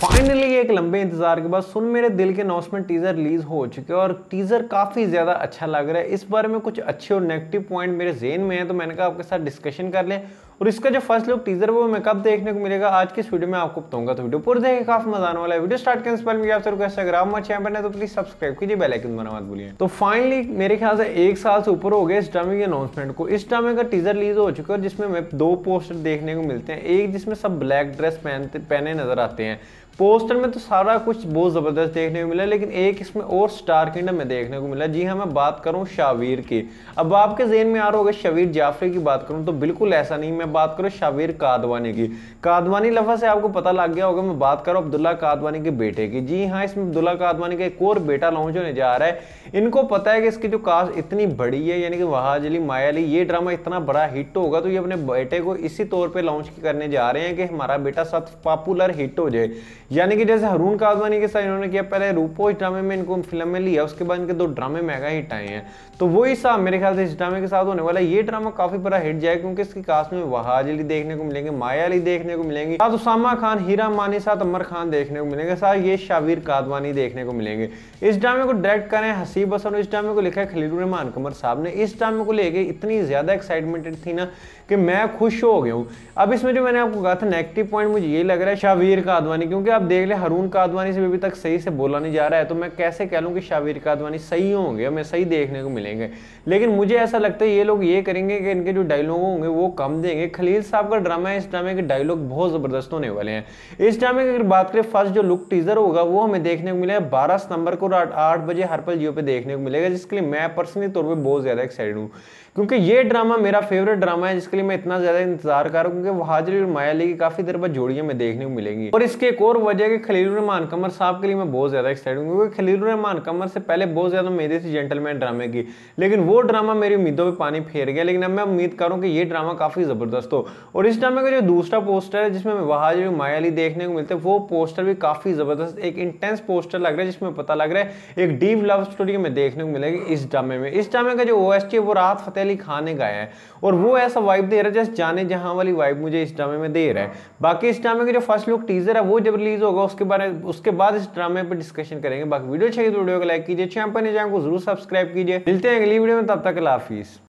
finally एक लंबे इंतजार के बाद सुन मेरे दिल के अनाउंसमेंट टीजर रिलीज हो चुके और टीजर काफी ज्यादा अच्छा लग रहा है इस बारे में कुछ अच्छे और नेगेटिव पॉइंट मेरे जेन में है तो मैंने कहा आपके साथ डिस्कशन कर ले और इसका जो फर्स्ट लुक टीजर वो मैं कब देखने को मिलेगा आज की इस वीडियो में आपको बताऊंगा तो वीडियो पूरे देखिए काफी मजा आने वाला है वीडियो स्टार्ट करने से पहले आपसे रिक्वेस्ट अगर आप मच चैनल तो प्लीज सब्सक्राइब कीजिए बेल आइकन बना मत भूलिए तो फाइनली मेरे ख्याल से एक साल से ऊपर हो गए इस ड्रामे के अनाउंसमेंट को इस ड्रामे का टीजर रिलीज हो चुका है जिसमें दो पोस्टर देखने को मिलते हैं एक जिसमें सब ब्लैक ड्रेस पहनते पहने नजर आते हैं पोस्टर में तो सारा कुछ बहुत ज़बरदस्त देखने को मिला लेकिन एक इसमें और स्टार किंगडम में देखने को मिला जी हाँ मैं बात करूँ शावीर की अब आपके जेन में आ रहा होगा शावीर जाफरी की बात करूँ तो बिल्कुल ऐसा नहीं मैं बात करूँ शावीर कादवानी की कादवानी लफा से आपको पता लग गया होगा मैं बात करूँ अब्दुल्ला कादवानी के बेटे की जी हाँ इसमें अब्दुल्ला कादवानी का एक और बेटा लॉन्च होने जा रहा है इनको पता है कि इसकी जो कास्ट इतनी बड़ी है यानी कि वहाज अली माया अली ये ड्रामा इतना बड़ा हिट होगा तो ये अपने बेटे को इसी तौर पर लॉन्च करने जा रहे हैं कि हमारा बेटा सब पॉपुलर हिट हो जाए यानी कि जैसे हरूण काजवानी के साथ इन्होंने किया पहले रूपो इस ड्रामे में इनको फिल्म में लिया उसके बाद इनके दो ड्रामे मेगा हिट आए हैं तो वही साहब मेरे ख्याल से इस ड्रामे के साथ होने वाला ये ड्रामा काफी बड़ा हिट जाएगा क्योंकि इसकी कास्ट में वहाज अली देखने को मिलेंगे माया अली देखने को मिलेंगे साथ उसामा खान हीरा मानी साथ अमर खान देखने को मिलेंगे साथ ये शाबीर कादवानी देखने को मिलेंगे इस ड्रामे को डायरेक्ट करें हसीब हसन इस ड्रामे को लिखा है खलील रहमान कमर साहब ने इस ड्रामे को लेकर इतनी ज्यादा एक्साइटमेंटेड थी ना कि मैं खुश हो गया हूँ अब इसमें जो मैंने आपको कहा था नेगेटिव पॉइंट मुझे ये लग रहा है शाबीर कादवानी क्योंकि आप देख ले हरूण कादवानी से अभी तक सही से बोला नहीं जा रहा है तो मैं कैसे कह लूँ कि शाविर कादवानी सही होंगे हमें सही देखने को मिलेंगे लेकिन मुझे ऐसा लगता है ये लोग ये करेंगे कि इनके जो डायलॉग होंगे वो कम देंगे खलील साहब का ड्रामा है इस ड्रामे के डायलॉग बहुत ज़बरदस्त होने वाले हैं इस ड्रामे की अगर बात करें फर्स्ट जो लुक टीजर होगा वो हमें देखने को मिलेगा बारह सितंबर को रात आठ बजे हरपल जियो पर देखने को मिलेगा जिसके लिए मैं पर्सनली तौर पर बहुत ज़्यादा एक्साइटेड हूँ क्योंकि ये ड्रामा मेरा फेवरेट ड्रामा है जिसके लिए मैं इतना ज़्यादा इंतजार कर रहा हूँ क्योंकि हाजिर और मायाली की काफ़ी देर बाद जोड़ियाँ मैं देखने को मिलेंगी और इसके एक और वजह है कि खलील रहमान कमर साहब के लिए मैं बहुत ज़्यादा एक्साइट हूँ क्योंकि खलील रहमान कमर से पहले बहुत ज़्यादा उम्मीद थी जेंटलमैन ड्रामे की लेकिन वो ड्रामा मेरी उम्मीदों पर पानी फेर गया लेकिन अब मैं उम्मीद करूँ कि ये ड्रामा काफ़ी ज़बरदस्त हो और इस ड्रामे का जो दूसरा पोस्टर है जिसमें वहाज माया देखने को मिलते हैं वो पोस्टर भी काफ़ी ज़बरदस्त एक इंटेंस पोस्टर लग रहा है जिसमें पता लग रहा है एक डीप लव स्टोरी हमें देखने को मिलेगी इस ड्रामे में इस ड्रामे का जो ओ है वो राहत फतेह अली खान ने गाया है और वो ऐसा वाइब दे रहा है जैसे जाने जहाँ वाली वाइब मुझे इस ड्रामे में दे रहा है बाकी इस ड्रामे का जो फर्स्ट लुक टीजर है वो जब रिलीज रिलीज होगा उसके बारे उसके बाद इस ड्रामे पर डिस्कशन करेंगे बाकी वीडियो चाहिए तो वीडियो को लाइक कीजिए चैनल पर नहीं जाएंगे जरूर सब्सक्राइब कीजिए मिलते हैं अगली वीडियो में तब तक लाफिज़